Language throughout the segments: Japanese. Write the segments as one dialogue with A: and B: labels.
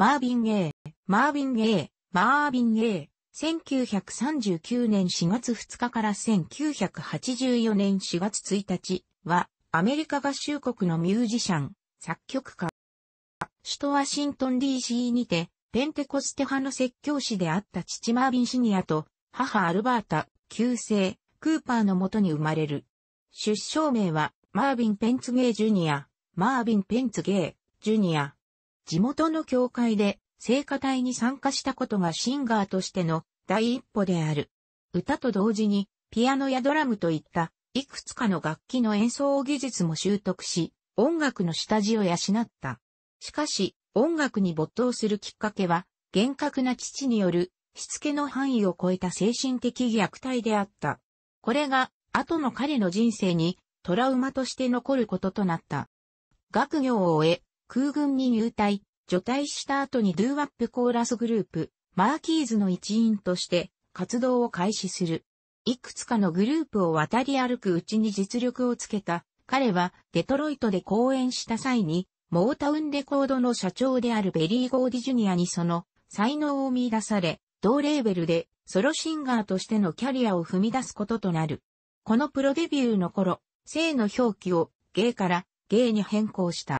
A: マービン・ゲイ、マービン・ゲイ、マービン・ゲイ、1939年4月2日から1984年4月1日は、アメリカ合衆国のミュージシャン、作曲家。首都ワシントン DC にて、ペンテコステ派の説教師であった父マービンシニアと、母アルバータ、旧姓、クーパーのもとに生まれる。出生名は、マービン・ペンツゲイ・ジュニア、マービン・ペンツゲイ、ジュニア。地元の教会で聖歌隊に参加したことがシンガーとしての第一歩である。歌と同時にピアノやドラムといったいくつかの楽器の演奏技術も習得し、音楽の下地を養った。しかし、音楽に没頭するきっかけは、厳格な父によるしつけの範囲を超えた精神的虐待であった。これが、後の彼の人生にトラウマとして残ることとなった。学業を終え、空軍に入隊、除隊した後にドゥーワップコーラスグループ、マーキーズの一員として活動を開始する。いくつかのグループを渡り歩くうちに実力をつけた。彼はデトロイトで講演した際に、モータウンレコードの社長であるベリー・ゴーディ・ジュニアにその才能を見出され、同レーベルでソロシンガーとしてのキャリアを踏み出すこととなる。このプロデビューの頃、性の表記をゲイからゲイに変更した。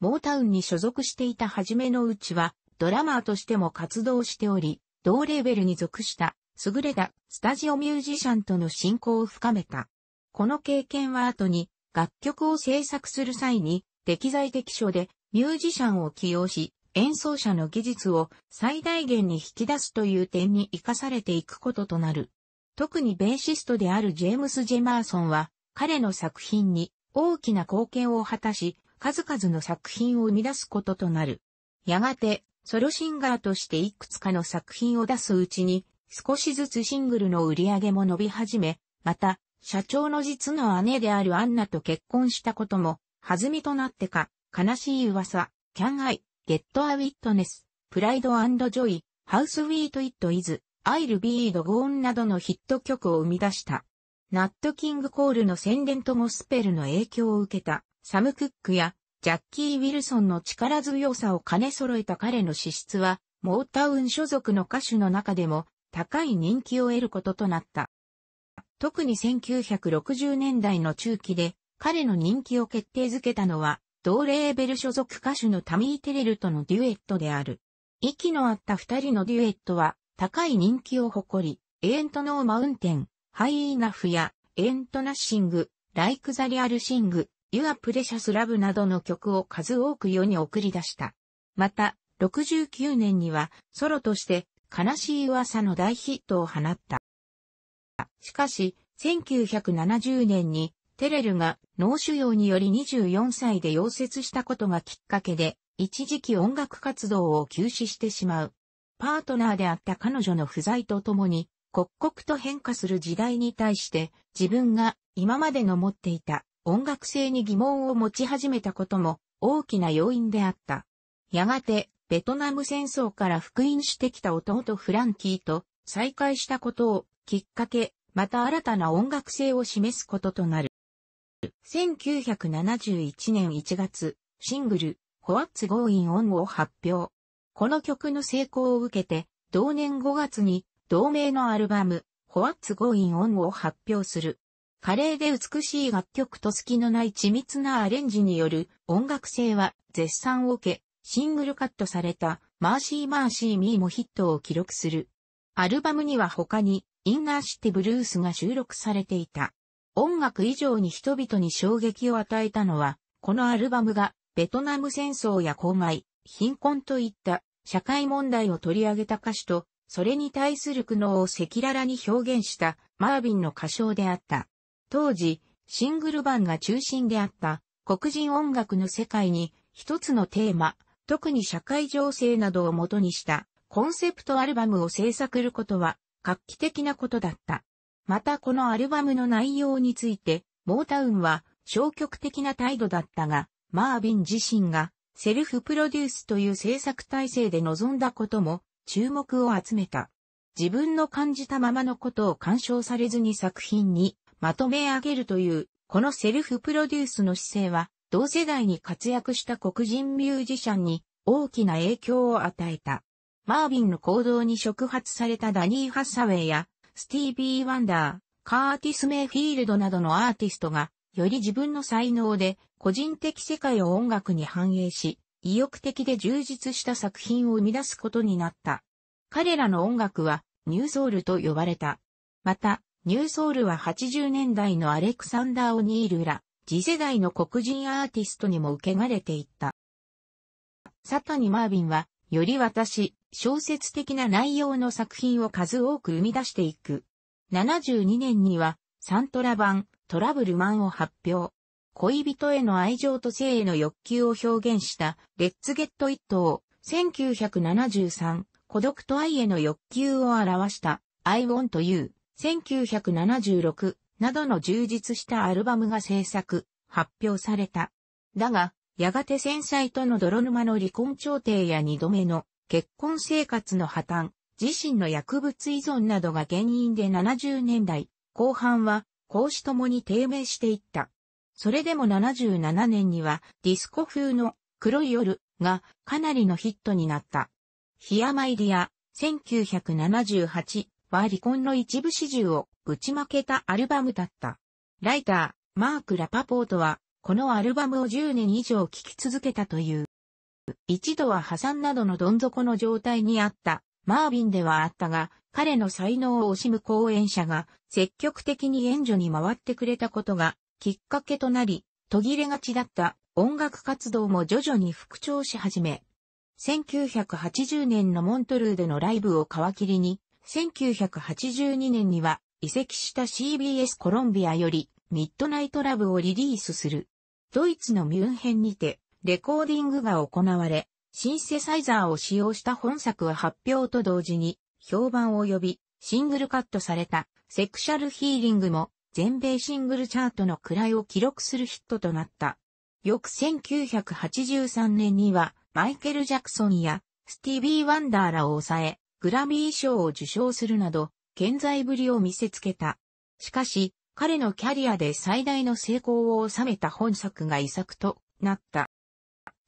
A: モータウンに所属していた初めのうちは、ドラマーとしても活動しており、同レーベルに属した、優れたスタジオミュージシャンとの親交を深めた。この経験は後に、楽曲を制作する際に、適材適所でミュージシャンを起用し、演奏者の技術を最大限に引き出すという点に活かされていくこととなる。特にベーシストであるジェームス・ジェマーソンは、彼の作品に大きな貢献を果たし、数々の作品を生み出すこととなる。やがて、ソロシンガーとしていくつかの作品を出すうちに、少しずつシングルの売り上げも伸び始め、また、社長の実の姉であるアンナと結婚したことも、弾みとなってか、悲しい噂、Can I, Get a Witness, Pride and Joy, h o w s w e e t It Is, I'll Be the Gone などのヒット曲を生み出した。ナットキングコールの宣伝とゴスペルの影響を受けた、サム・クックやジャッキー・ウィルソンの力強さを兼ね揃えた彼の資質は、モータウン所属の歌手の中でも高い人気を得ることとなった。特に1960年代の中期で彼の人気を決定づけたのは、同レーベル所属歌手のタミー・テレルとのデュエットである。息の合った二人のデュエットは高い人気を誇り、エントノーマウンテン、ハイイナフやエントナッシング、ライクザリアルシング、You Are Precious Love などの曲を数多く世に送り出した。また、69年にはソロとして悲しい噂の大ヒットを放った。しかし、1970年にテレルが脳腫瘍により24歳で溶接したことがきっかけで、一時期音楽活動を休止してしまう。パートナーであった彼女の不在とともに、刻々と変化する時代に対して、自分が今までの持っていた音楽性に疑問を持ち始めたことも大きな要因であった。やがて、ベトナム戦争から復員してきた弟フランキーと再会したことをきっかけ、また新たな音楽性を示すこととなる。1971年1月、シングル、ホワッツ・ゴーイン・オンを発表。この曲の成功を受けて、同年5月に同名のアルバム、ホワッツ・ゴーイン・オンを発表する。華麗で美しい楽曲と隙のない緻密なアレンジによる音楽性は絶賛を受け、シングルカットされたマーシーマーシーミーもヒットを記録する。アルバムには他にインナーシティブルースが収録されていた。音楽以上に人々に衝撃を与えたのは、このアルバムがベトナム戦争や公害、貧困といった社会問題を取り上げた歌詞と、それに対する苦悩を赤裸々に表現したマービンの歌唱であった。当時、シングル版が中心であった黒人音楽の世界に一つのテーマ、特に社会情勢などを元にしたコンセプトアルバムを制作ることは画期的なことだった。またこのアルバムの内容について、モータウンは消極的な態度だったが、マービン自身がセルフプロデュースという制作体制で臨んだことも注目を集めた。自分の感じたままのことを干渉されずに作品にまとめ上げるという、このセルフプロデュースの姿勢は、同世代に活躍した黒人ミュージシャンに大きな影響を与えた。マービンの行動に触発されたダニー・ハッサウェイや、スティービー・ワンダー、カーティス・メイフィールドなどのアーティストが、より自分の才能で個人的世界を音楽に反映し、意欲的で充実した作品を生み出すことになった。彼らの音楽はニューソウルと呼ばれた。また、ニューソウルは80年代のアレクサンダー・オニールら、次世代の黒人アーティストにも受けがれていった。サタニ・マービンは、より私、小説的な内容の作品を数多く生み出していく。72年には、サントラ版、トラブルマンを発表。恋人への愛情と性への欲求を表現した、レッツ・ゲット・イットを、1973、孤独と愛への欲求を表した、I want you 1976などの充実したアルバムが制作、発表された。だが、やがて戦災との泥沼の離婚調停や二度目の結婚生活の破綻、自身の薬物依存などが原因で70年代後半は公私ともに低迷していった。それでも77年にはディスコ風の黒い夜がかなりのヒットになった。ヒアマイディア1978は離婚の一部始終を打ち負けたアルバムだった。ライター、マーク・ラパポートは、このアルバムを10年以上聴き続けたという。一度は破産などのどん底の状態にあった、マービンではあったが、彼の才能を惜しむ講演者が積極的に援助に回ってくれたことがきっかけとなり、途切れがちだった音楽活動も徐々に復調し始め、1980年のモントルーでのライブを皮切りに、1982年には移籍した CBS コロンビアよりミッドナイトラブをリリースする。ドイツのミュンヘンにてレコーディングが行われ、シンセサイザーを使用した本作は発表と同時に評判を呼び、シングルカットされたセクシャルヒーリングも全米シングルチャートの位を記録するヒットとなった。翌1983年にはマイケル・ジャクソンやスティービー・ワンダーらを抑え、グラミー賞を受賞するなど、健在ぶりを見せつけた。しかし、彼のキャリアで最大の成功を収めた本作が遺作となった。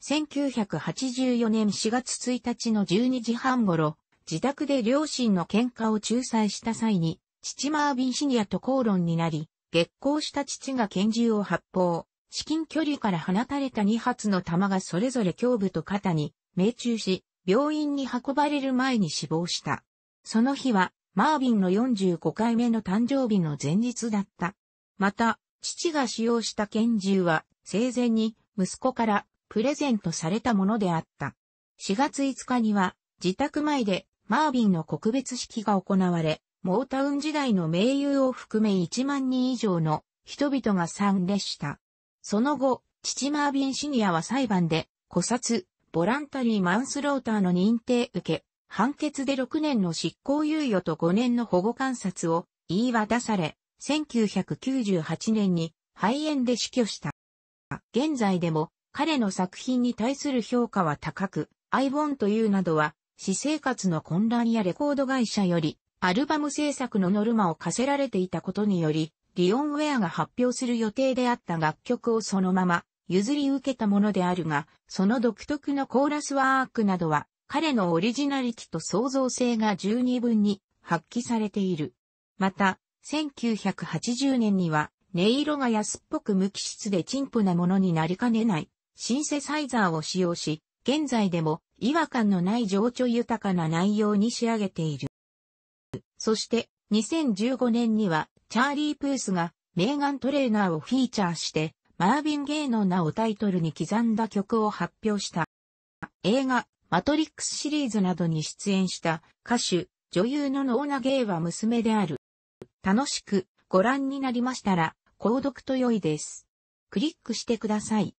A: 1984年4月1日の12時半頃、自宅で両親の喧嘩を仲裁した際に、父マービンシニアと口論になり、激光した父が拳銃を発砲、至近距離から放たれた2発の弾がそれぞれ胸部と肩に命中し、病院に運ばれる前に死亡した。その日は、マービンの45回目の誕生日の前日だった。また、父が使用した拳銃は、生前に息子からプレゼントされたものであった。4月5日には、自宅前でマービンの告別式が行われ、モータウン時代の名優を含め1万人以上の人々が参列した。その後、父マービンシニアは裁判で、古殺、ボランタリーマンスローターの認定受け、判決で6年の執行猶予と5年の保護観察を言い渡され、1998年に肺炎で死去した。現在でも彼の作品に対する評価は高く、アイボンというなどは、私生活の混乱やレコード会社より、アルバム制作のノルマを課せられていたことにより、リオンウェアが発表する予定であった楽曲をそのまま譲り受けたものであるが、その独特のコーラスワークなどは、彼のオリジナリティと創造性が十二分に発揮されている。また、1980年には、音色が安っぽく無機質で陳腐なものになりかねない、シンセサイザーを使用し、現在でも違和感のない情緒豊かな内容に仕上げている。そして、2015年には、チャーリー・プースが、メーガン・トレーナーをフィーチャーして、マーヴィン・ゲイの名をタイトルに刻んだ曲を発表した。映画、マトリックスシリーズなどに出演した歌手、女優のノーナ・ゲイは娘である。楽しくご覧になりましたら、購読と良いです。クリックしてください。